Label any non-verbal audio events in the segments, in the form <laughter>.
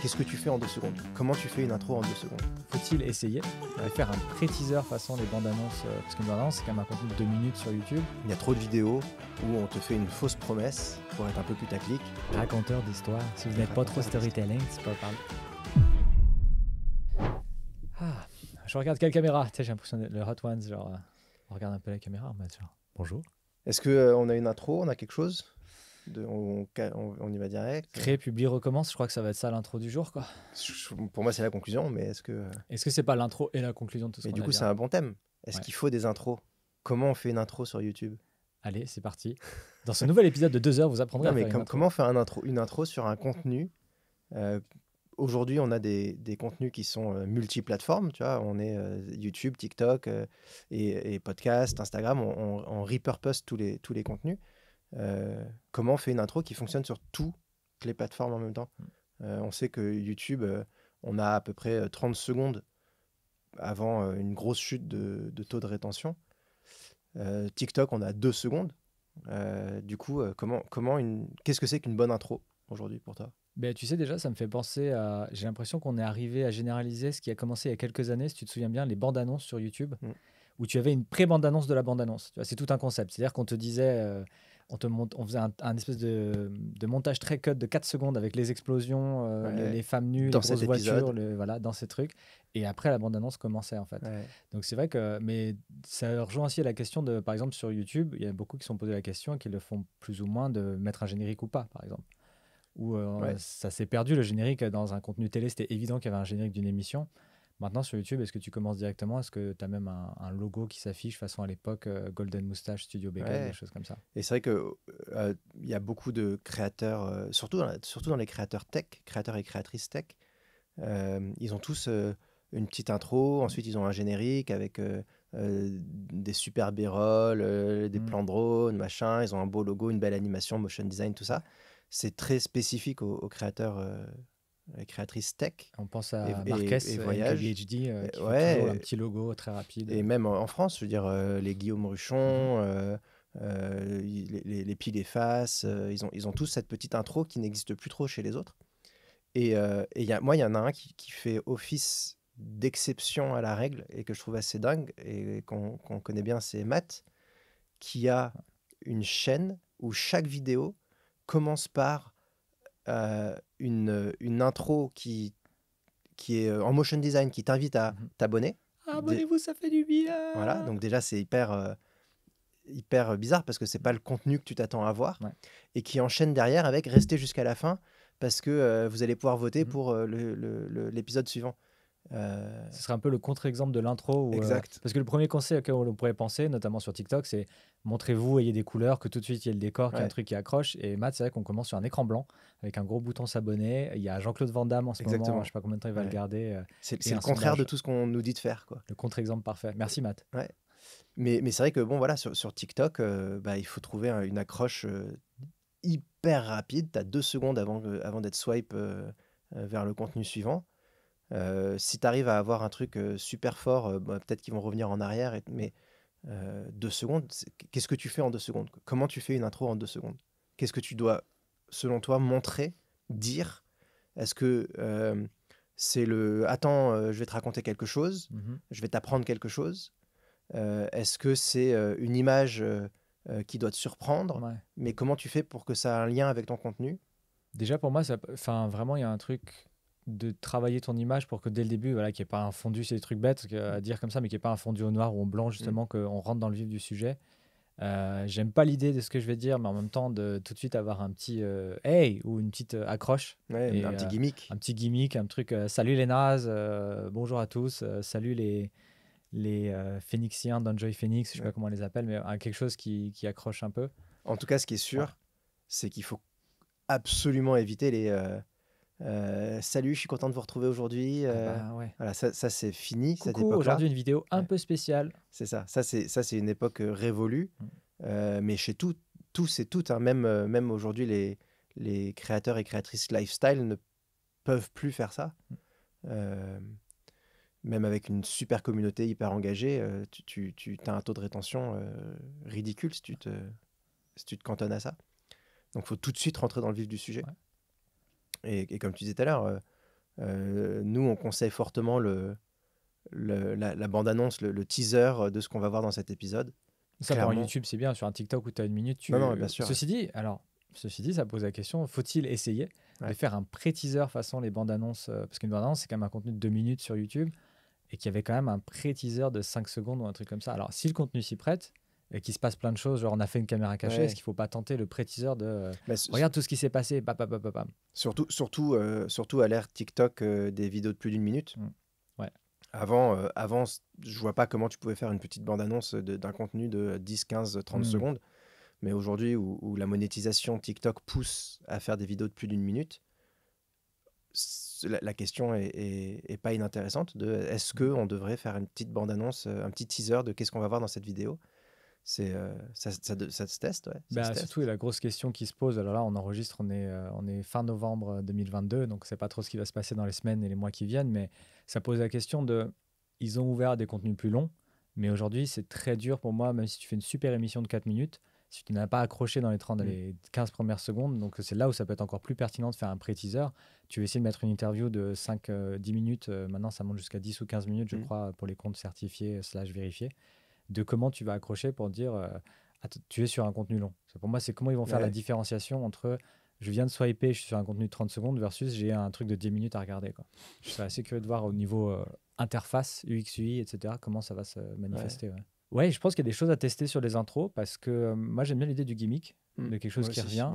Qu'est-ce que tu fais en deux secondes Comment tu fais une intro en deux secondes Faut-il essayer Faire un pré-teaser façon les bandes annonces, euh, parce qu'une bande annonce, c'est quand même un contenu de deux minutes sur YouTube. Il y a trop de vidéos où on te fait une fausse promesse pour être un peu plus putaclic. Raconteur d'histoire. Si vous n'êtes pas trop storytelling, c'est pas parler. Ah, je regarde quelle caméra j'ai l'impression le Hot Ones, genre, euh, on regarde un peu la caméra, genre, bonjour. Est-ce qu'on euh, a une intro On a quelque chose on, y va direct. Créer, publier, recommence. Je crois que ça va être ça l'intro du jour, quoi. Pour moi, c'est la conclusion, mais est-ce que. Est-ce que c'est pas l'intro et la conclusion de tout ça Et du coup, c'est un bon thème. Est-ce qu'il faut des intros Comment on fait une intro sur YouTube Allez, c'est parti. Dans ce nouvel épisode de deux heures, vous apprendrez. comment faire un une intro sur un contenu euh, Aujourd'hui, on a des, contenus qui sont euh, multiplateformes. Tu vois, on est euh, YouTube, TikTok et, et, podcast, Instagram. On, on, repurpose tous les contenus. Euh, comment on fait une intro qui fonctionne sur toutes les plateformes en même temps. Mm. Euh, on sait que YouTube, euh, on a à peu près 30 secondes avant une grosse chute de, taux de rétention. TikTok, on a 2 secondes. du coup, comment, comment qu'est-ce que c'est qu'une bonne intro aujourd'hui pour toi ben, tu sais déjà, ça me fait penser à... J'ai l'impression qu'on est arrivé à généraliser ce qui a commencé il y a quelques années, si tu te souviens bien, les bandes-annonces sur YouTube, mm. où tu avais une pré-bande-annonce de la bande-annonce. C'est tout un concept. C'est-à-dire qu'on te disait on, te on faisait un, espèce de, montage très cut de 4 secondes avec les explosions, euh, les, femmes nues, dans les voitures, voilà, dans ces trucs. Et après, la bande-annonce commençait en fait. Donc c'est vrai que, mais ça rejoint aussi la question de, par exemple, sur YouTube, il y a beaucoup qui se sont posés la question, qui le font plus ou moins de mettre un générique ou pas, par exemple. Ou euh, ça s'est perdu le générique dans un contenu télé, c'était évident qu'il y avait un générique d'une émission. Maintenant, sur YouTube, est-ce que tu commences directement Est-ce que tu as même un, logo qui s'affiche façon à l'époque euh, Golden Moustache, Studio Bacon, des choses comme ça Et c'est vrai qu'il euh, y a beaucoup de créateurs, euh, surtout, dans surtout dans les créateurs tech, créateurs et créatrices tech, ils ont tous une petite intro, ensuite ils ont un générique avec des super b des mmh. plans drone, machin, ils ont un beau logo, une belle animation, motion design, tout ça. C'est très spécifique aux, aux créateurs la créatrice tech. On pense à Marques et, euh, Voyage. PhD, euh, euh, qui ouais, un petit logo très rapide. Et même en France, je veux dire, les Guillaume Ruchon, mhm. les, les, Piles et Faces, ils, ont, ils ont tous cette petite intro qui n'existe plus trop chez les autres. Et, et y moi, il y en a un qui, qui fait office d'exception à la règle et que je trouve assez dingue et qu'on connaît bien, c'est Matt, qui a une chaîne où chaque vidéo commence par euh, une, une intro qui, qui est euh, en motion design, qui t'invite à mhm. t'abonner. Ah, abonnez-vous, ça fait du bien. Voilà, donc déjà c'est hyper, euh, hyper bizarre parce que c'est pas le contenu que tu t'attends à voir et qui enchaîne derrière avec restez jusqu'à la fin parce que vous allez pouvoir voter mhm. pour l'épisode suivant. Euh, ce serait un peu le contre-exemple de l'intro. Euh, exact. parce que le premier conseil auquel on pourrait penser, notamment sur TikTok, c'est montrez-vous, ayez des couleurs, que tout de suite il y ait le décor, qu'il y ait un truc qui accroche. Et Matt, c'est vrai qu'on commence sur un écran blanc avec un gros bouton s'abonner. Il y a Jean-Claude Van Damme en ce Exactement. moment, je sais pas combien de temps il va le garder. Euh, c'est le contraire de tout ce qu'on nous dit de faire. Quoi. Le contre-exemple parfait. Merci Matt. Mais, c'est vrai que bon, voilà, sur, TikTok, bah, il faut trouver une accroche hyper rapide. Tu as deux secondes avant d'être swipe vers le contenu suivant. Euh, si tu arrives à avoir un truc super fort, bah, peut-être qu'ils vont revenir en arrière, mais deux secondes, qu'est-ce que tu fais en deux secondes Comment tu fais une intro en deux secondes Qu'est-ce que tu dois, selon toi, montrer, dire Est-ce que c'est le attends, je vais te raconter quelque chose, mmh je vais t'apprendre quelque chose Est-ce que c'est une image qui doit te surprendre Mais comment tu fais pour que ça ait un lien avec ton contenu Déjà, pour moi, ça, enfin, vraiment, il y a un truc de travailler ton image pour que dès le début, voilà, qu'il n'y ait pas un fondu, c'est des trucs bêtes à dire comme ça, mais qu'il n'y ait pas un fondu au noir ou au blanc, mm. justement, que qu'on rentre dans le vif du sujet. Euh, j'aime pas l'idée de ce que je vais dire, mais en même temps, de tout de suite avoir un petit euh, hey ou une petite euh, accroche. un petit gimmick. un petit gimmick, un truc salut les nazes, bonjour à tous, salut les, les phénixiens d'Enjoy Phoenix, je sais pas comment on les appelle, mais quelque chose qui, accroche un peu. En tout cas, ce qui est sûr, c'est qu'il faut absolument éviter les euh, salut, je suis content de vous retrouver aujourd'hui. Ah euh, bah, voilà, ça, c'est fini cette époque Aujourd'hui une vidéo un peu spéciale. C'est ça. Ça c'est ça c'est une époque euh, révolue, mm. mais chez tout, tous et toutes, hein, même même aujourd'hui les créateurs et créatrices lifestyle ne peuvent plus faire ça. Mm. même avec une super communauté hyper engagée, tu, tu, as un taux de rétention ridicule si tu, te, si tu te cantonnes à ça. Donc, il faut tout de suite rentrer dans le vif du sujet. Et, comme tu disais tout à l'heure, euh, euh, nous, on conseille fortement le, la, bande-annonce, le, teaser de ce qu'on va voir dans cet épisode. Ça, pour YouTube, c'est bien. Sur un TikTok où tu as une minute, tu. non, bien sûr. Ceci dit, alors, ceci dit, ça pose la question faut-il essayer de faire un pré-teaser façon les bandes-annonces euh, Parce qu'une bande-annonce, c'est quand même un contenu de deux minutes sur YouTube et qu'il y avait quand même un pré-teaser de 5 secondes ou un truc comme ça. Alors, si le contenu s'y prête, et qu'il se passe plein de choses. Genre, on a fait une caméra cachée, est-ce qu'il ne faut pas tenter le pré-teaser de bah, regarde tout ce qui s'est passé, papa, Surtout, surtout, euh, surtout à l'ère TikTok euh, des vidéos de plus d'une minute. Mm. Ouais. Avant, euh, avant, je vois pas comment tu pouvais faire une petite bande-annonce d'un contenu de 10, 15, 30 secondes. Mais aujourd'hui, où, la monétisation TikTok pousse à faire des vidéos de plus d'une minute, la, question est, pas inintéressante de est-ce mm. qu'on devrait faire une petite bande-annonce, un petit teaser de qu'est-ce qu'on va voir dans cette vidéo c'est euh, ça, se teste, bah, surtout, la grosse question qui se pose, alors là, on enregistre, on est, euh, on est fin novembre 2022, euh, donc c'est pas trop ce qui va se passer dans les semaines et les mois qui viennent, mais ça pose la question de, ils ont ouvert des contenus plus longs, mais aujourd'hui, c'est très dur pour moi, même si tu fais une super émission de 4 minutes, si tu n'as pas accroché dans les 30 mm. les 15 premières secondes, donc c'est là où ça peut être encore plus pertinent de faire un pré-teaser. Tu vas essayer de mettre une interview de 5-10 minutes, maintenant ça monte jusqu'à 10 ou 15 minutes, je mm. crois, pour les comptes certifiés slash vérifiés de comment tu vas accrocher pour dire euh, ah, tu es sur un contenu long. Pour moi, c'est comment ils vont faire la différenciation entre je viens de swiper, je suis sur un contenu de 30 secondes versus j'ai un truc de 10 minutes à regarder. Quoi. Je serais assez curieux de voir au niveau euh, interface, UX, UI, etc., comment ça va se manifester. Oui, je pense qu'il y a des choses à tester sur les intros parce que euh, moi j'aime bien l'idée du gimmick, mmh. de quelque chose qui revient,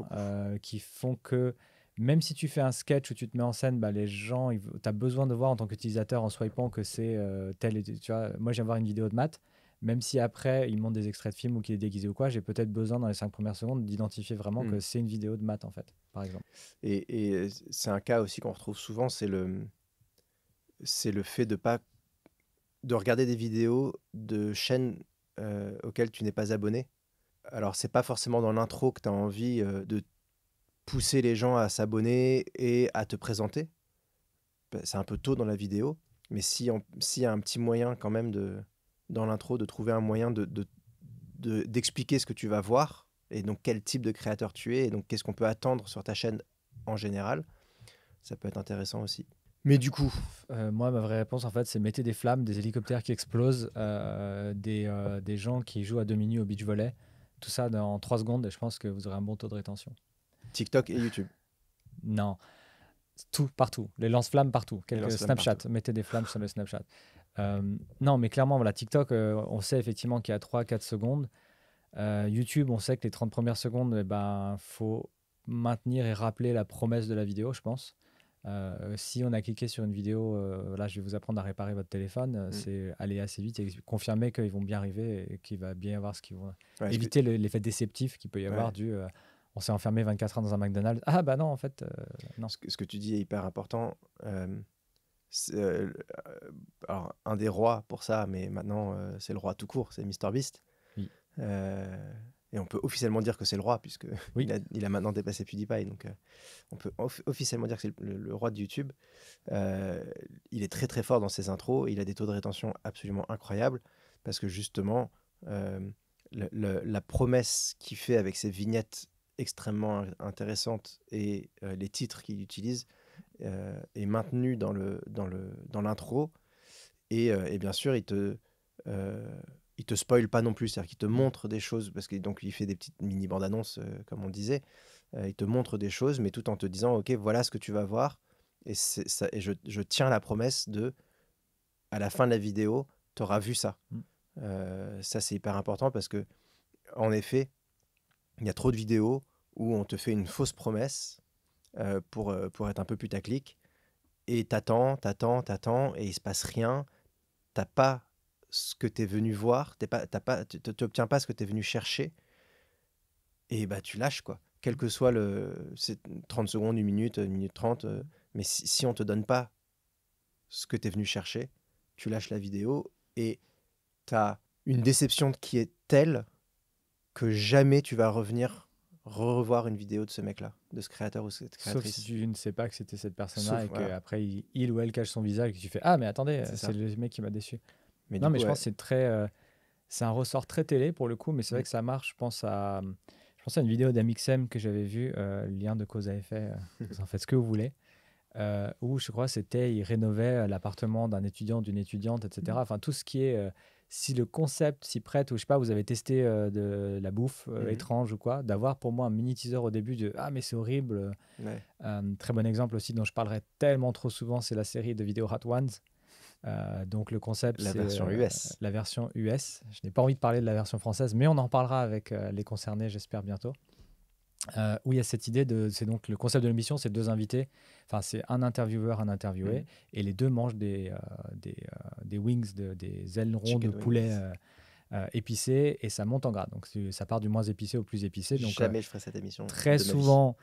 qui font que même si tu fais un sketch ou tu te mets en scène, bah, les gens, tu as besoin de voir en tant qu'utilisateur en swipant que c'est tel. Et, tu vois, moi, j'aime voir une vidéo de maths même si après ils monte des extraits de films ou qu'il est déguisé ou quoi, j'ai peut-être besoin dans les cinq premières secondes d'identifier vraiment hmm. que c'est une vidéo de maths en fait, par exemple. Et, c'est un cas aussi qu'on retrouve souvent, c'est le c'est le fait de pas de regarder des vidéos de chaînes euh, auxquelles tu n'es pas abonné. Alors c'est pas forcément dans l'intro que tu as envie euh, de pousser les gens à s'abonner et à te présenter. Bah, c'est un peu tôt dans la vidéo, mais s'il y a un petit moyen quand même de, dans l'intro de trouver un moyen de, d'expliquer ce que tu vas voir et donc quel type de créateur tu es et donc qu'est-ce qu'on peut attendre sur ta chaîne en général. Ça peut être intéressant aussi. Mais du coup, euh, moi, ma vraie réponse, en fait, c'est mettez des flammes, des hélicoptères qui explosent, euh, des, euh, des, gens qui jouent à demi-nu au beach volley. Tout ça dans 3 secondes et je pense que vous aurez un bon taux de rétention. TikTok et YouTube Non. Tout, partout. Les lance-flammes partout. Quelques Snapchat. Mettez des flammes sur le Snapchat. Euh, non, mais clairement, voilà, TikTok, euh, on sait effectivement qu'il y a 3-4 secondes. Euh, YouTube, on sait que les 30 premières secondes, il eh ben, faut maintenir et rappeler la promesse de la vidéo, je pense. si on a cliqué sur une vidéo, là je vais vous apprendre à réparer votre téléphone, mm. c'est aller assez vite et confirmer qu'ils vont bien arriver et qu'il va bien y avoir ce qu'ils vont. Éviter l'effet déceptif qu'il peut y avoir du on s'est enfermé 24 heures dans un McDonald's. Ah bah non, en fait, non. Ce que, ce que, tu dis est hyper important. Euh, euh, alors, un des rois pour ça, mais maintenant euh, c'est le roi tout court, c'est Mister Beast. et on peut officiellement dire que c'est le roi, puisque <laughs> il, a, maintenant dépassé PewDiePie, donc on peut officiellement dire que c'est le, roi de YouTube. il est très très fort dans ses intros, il a des taux de rétention absolument incroyables, parce que justement, la promesse qu'il fait avec ses vignettes extrêmement intéressantes et les titres qu'il utilise, euh, est maintenu dans l'intro. dans le, euh, et, bien sûr, il te euh, il te spoile pas non plus, c'est-à-dire qu'il te montre des choses, parce qu'il donc il fait des petites mini bandes annonces, comme on disait. il te montre des choses, mais tout en te disant, ok, voilà ce que tu vas voir, et, ça, et je, tiens la promesse de, à la fin de la vidéo, tu auras vu ça. Mm. ça c'est hyper important parce que, en effet, il y a trop de vidéos où on te fait une fausse promesse euh, euh, pour, être un peu putaclic. Et t'attends, t'attends, t'attends, et il se passe rien. T'as pas ce que t'es venu voir, pas, pas, tu pas ce que t'es venu chercher. Et bah tu lâches quoi. Quel que soit le, c'est 30 secondes, une minute, une minute 30, euh, mais si, si on te donne pas ce que t'es venu chercher, tu lâches la vidéo et t'as une déception qui est telle que jamais tu vas revenir revoir une vidéo de ce mec-là, de ce créateur ou cette créatrice. Sauf si tu ne sais pas que c'était cette personne-là et qu'après il, ou elle cache son visage et que tu fais Ah, mais attendez, c'est le mec qui m'a déçu. Mais non, mais je pense que c'est très. Euh, c'est un ressort très télé pour le coup, mais c'est vrai mm. que ça marche. Je pense à, je pense à une vidéo d'Amixem que j'avais vue, euh, lien de cause à effet, euh, <laughs> en fait ce que vous voulez. Euh, où je crois c'était, ils rénovaient euh, l'appartement d'un étudiant, d'une étudiante, etc. Mm. Enfin, tout ce qui est, euh, si le concept s'y prête, ou je sais pas, vous avez testé de la bouffe mm-hmm. étrange ou quoi, d'avoir pour moi un mini-teaser au début de Ah, mais c'est horrible. Un très bon exemple aussi dont je parlerai tellement trop souvent, c'est la série de vidéos Hot Ones. donc le concept, la version US. la version US. Je n'ai pas envie de parler de la version française, mais on en parlera avec les concernés, j'espère bientôt. Euh, où il y a cette idée de. C'est donc le concept de l'émission, c'est deux invités. Enfin, c'est un intervieweur, un interviewé, mm. et les deux mangent des, euh, euh, des, wings, des ailerons de poulet. épicés, et ça monte en grade. Donc ça part du moins épicé au plus épicé. Jamais je ferai cette émission. Très souvent,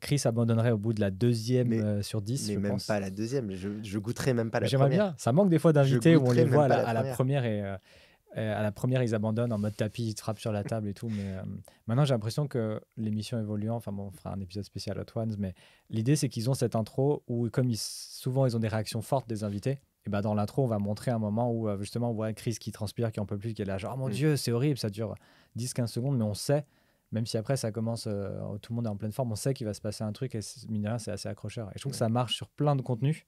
Chris abandonnerait au bout de la deuxième sur dix. je même pas la deuxième, je, je même pas la J'aimerais bien, ça manque des fois d'invités où on les voit à la, première, et, euh, à la première, ils abandonnent en mode tapis, ils te frappent sur la table et tout. Mais euh, maintenant, j'ai l'impression que l'émission évoluant, enfin bon, on fera un épisode spécial à mais l'idée, c'est qu'ils ont cette intro où, comme souvent, ils ont des réactions fortes des invités. Et ben dans l'intro, on va montrer un moment où euh, justement on voit Chris qui transpire, qui en peut plus, qui est là, genre oh, mon mm. Dieu, c'est horrible, ça dure 10-15 secondes, mais on sait, même si après ça commence, oh, tout le monde est en pleine forme, on sait qu'il va se passer un truc et mine de c'est assez accrocheur. Et je trouve que ça marche sur plein de contenus,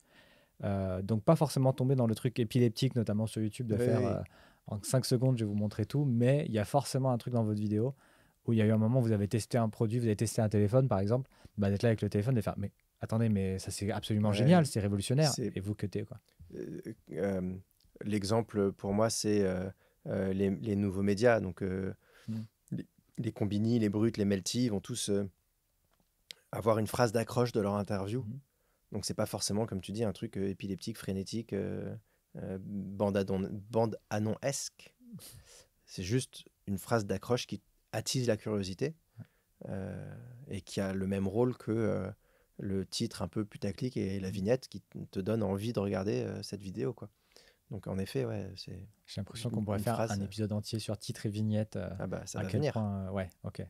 donc pas forcément tomber dans le truc épileptique, notamment sur YouTube, de faire en 5 secondes, je vais vous montrer tout, mais il y a forcément un truc dans votre vidéo où il y a eu un moment où vous avez testé un produit, vous avez testé un téléphone par exemple, bah, d'être là avec le téléphone et faire Mais attendez, mais ça c'est absolument génial, c'est révolutionnaire, et vous t'es quoi. Euh, euh, euh, l'exemple pour moi, c'est les, nouveaux médias, donc mm. les, les, Combini, les Brutes, les Melty vont tous avoir une phrase d'accroche de leur interview. Mm. Donc c'est pas forcément, comme tu dis, un truc épileptique, frénétique. Euh, bande, annonce, C'est juste une phrase d'accroche qui attise la curiosité euh, et qui a le même rôle que euh, le titre un peu putaclic et la vignette qui te donne envie de regarder cette vidéo. quoi. Donc en effet, J'ai l'impression qu'on pourrait faire un épisode entier sur titre et vignette. Ah bah, ça ouais, ok.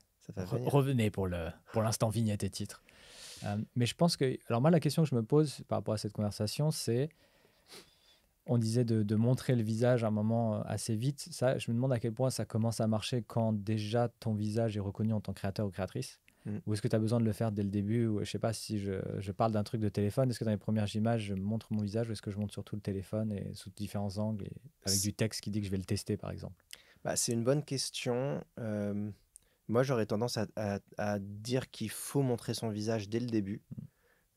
Revenez pour le pour l'instant vignette et titre. mais je pense que, alors moi, la question que je me pose par rapport à cette conversation, c'est on disait de, montrer le visage à un moment euh, assez vite. Ça, je me demande à quel point ça commence à marcher quand déjà ton visage est reconnu en tant créateur ou créatrice. Mm. Ou est-ce que tu as besoin de le faire dès le début ou, Je sais pas si je, parle d'un truc de téléphone. Est-ce que dans les premières images, je montre mon visage ou est-ce que je montre surtout le téléphone et sous différents angles avec du texte qui dit que je vais le tester, par exemple bah, C'est une bonne question. Euh, moi, j'aurais tendance à, dire qu'il faut montrer son visage dès le début. Mm.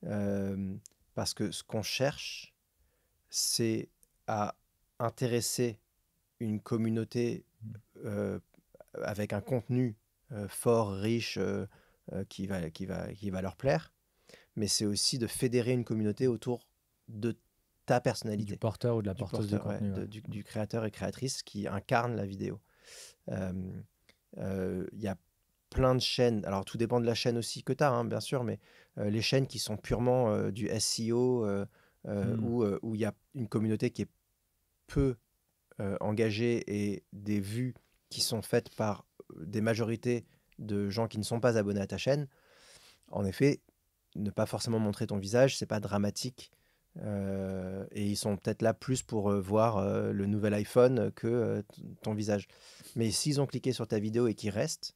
Euh, parce que ce qu'on cherche, c'est à intéresser une communauté mmh. euh, avec un contenu euh, fort, riche, euh, qui, va, qui, va, qui va leur plaire, mais c'est aussi de fédérer une communauté autour de ta personnalité. Du porteur ou de la porteuse contenu. du, créateur et créatrice qui incarne la vidéo. Il y a plein de chaînes. Alors, tout dépend de la chaîne aussi que tu as, hein, bien sûr, mais les chaînes qui sont purement du SEO, mmh. où il y a une communauté qui est peu euh, engagés et des vues qui sont faites par euh, des majorités de gens qui ne sont pas abonnés à ta chaîne, en effet, ne pas forcément montrer ton visage, c'est pas dramatique. Euh, et ils sont peut-être là plus pour voir le nouvel iPhone que ton visage. Mais s'ils ont cliqué sur ta vidéo et qu'ils restent,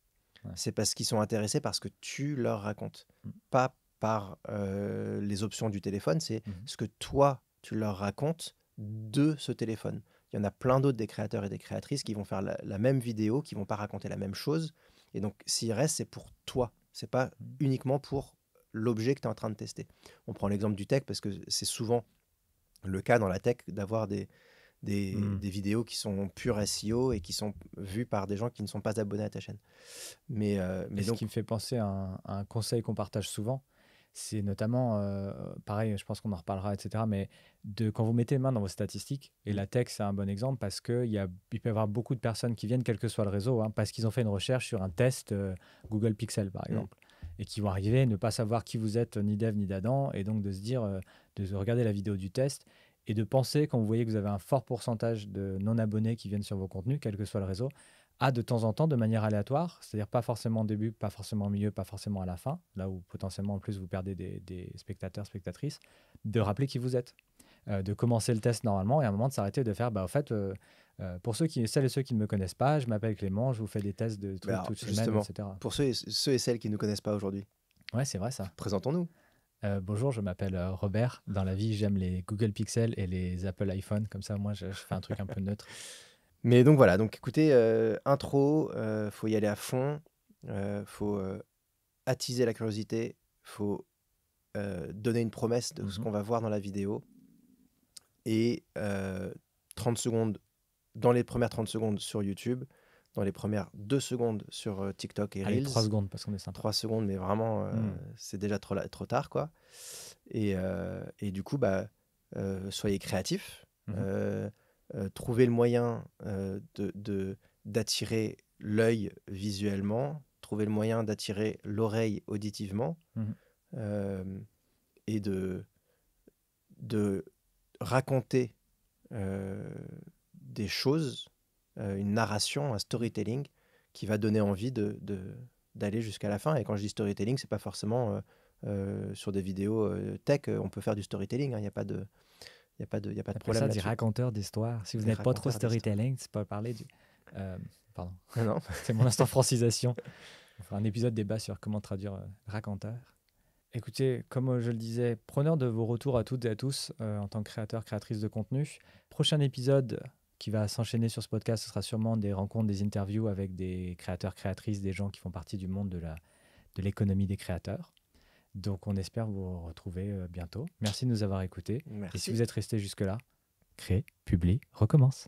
c'est parce qu'ils sont intéressés par ce que tu leur racontes, mmh. pas par les options du téléphone. C'est mmh ce que toi tu leur racontes de ce téléphone. Il y en a plein d'autres des créateurs et des créatrices qui vont faire la, même vidéo, qui vont pas raconter la même chose. Et donc, s'il reste, c'est pour toi. C'est pas uniquement pour l'objet que tu es en train de tester. On prend l'exemple du tech parce que c'est souvent le cas dans la tech d'avoir des, des, hmm. vidéos qui sont pure SEO et qui sont vues par des gens qui ne sont pas abonnés à ta chaîne. Mais, euh, ce qui me fait penser à un conseil qu'on partage souvent, c'est notamment, euh, pareil, je pense qu'on en reparlera, etc., mais de, quand vous mettez les mains dans vos statistiques, et la mm. tech, c'est un bon exemple parce qu'il y a, peut y avoir beaucoup de personnes qui viennent, quel que soit le réseau, hein, parce qu'ils ont fait une recherche sur un test euh, Google Pixel, par mm. exemple, et qui vont arriver, ne pas savoir qui vous êtes, ni dev, ni d'Adam, et donc de se dire, euh, de regarder la vidéo du test et de penser, quand vous voyez que vous avez un fort pourcentage de non-abonnés qui viennent sur vos contenus, quel que soit le réseau, à de temps en temps, de manière aléatoire, c'est-à-dire pas forcément au début, pas forcément au milieu, pas forcément à la fin, là où potentiellement en plus vous perdez des, spectateurs, spectatrices, de rappeler qui vous êtes, euh, de commencer le test normalement et à un moment de s'arrêter et de faire, bah, au fait, euh, euh, pour ceux qui, celles et ceux qui ne me connaissent pas, je m'appelle Clément, je vous fais des tests de tout, Alors, bah, les semaines, etc. Pour ceux et, celles qui ne nous connaissent pas aujourd'hui. Ouais, c'est vrai ça. Présentons-nous. bonjour, je m'appelle Robert. Dans la vie, j'aime les Google Pixel et les Apple iPhone. Comme ça, moi, je, je fais un truc un peu neutre. <laughs> Mais donc voilà, donc écoutez, euh, intro, il euh, faut y aller à fond, il euh, faut attiser la curiosité, faut donner une promesse de ce mhm. qu'on va voir dans la vidéo. Et 30 secondes, dans les premières 30 secondes sur YouTube, dans les premières 2 secondes sur TikTok et Reels. 3 secondes parce qu'on est sympa. 3 secondes, mais vraiment, hmm. c'est déjà trop, trop, tard, quoi. Et, du coup, bah, soyez créatifs. Mhm. Euh, trouver le moyen euh, de d'attirer l'œil visuellement, trouver le moyen d'attirer l'oreille auditivement, mmh. euh, et de, de raconter des choses, une narration, un storytelling qui va donner envie de, d'aller jusqu'à la fin. Et quand je dis storytelling, c'est pas forcément sur des vidéos tech, on peut faire du storytelling, hein, il n'y a pas de... Il n'y a pas de, y a pas de problème. ça, du raconteur d'histoire. Si vous n'êtes pas trop storytelling, tu peux parler du. Euh, pardon. <laughs> Non. <laughs> C'est mon instant francisation. On fera un épisode débat sur comment traduire euh, raconteur. Écoutez, comme euh, je le disais, preneur de vos retours à toutes et à tous en tant que créateur, créatrice de contenu. Prochain épisode qui va s'enchaîner sur ce podcast, ce sera sûrement des rencontres, des interviews avec des créateurs, créatrices, des gens qui font partie du monde de la de l'économie des créateurs. Donc on espère vous retrouver euh, bientôt. Merci de nous avoir écoutés. Merci. Et si vous êtes resté jusque-là, crée, publie, recommence.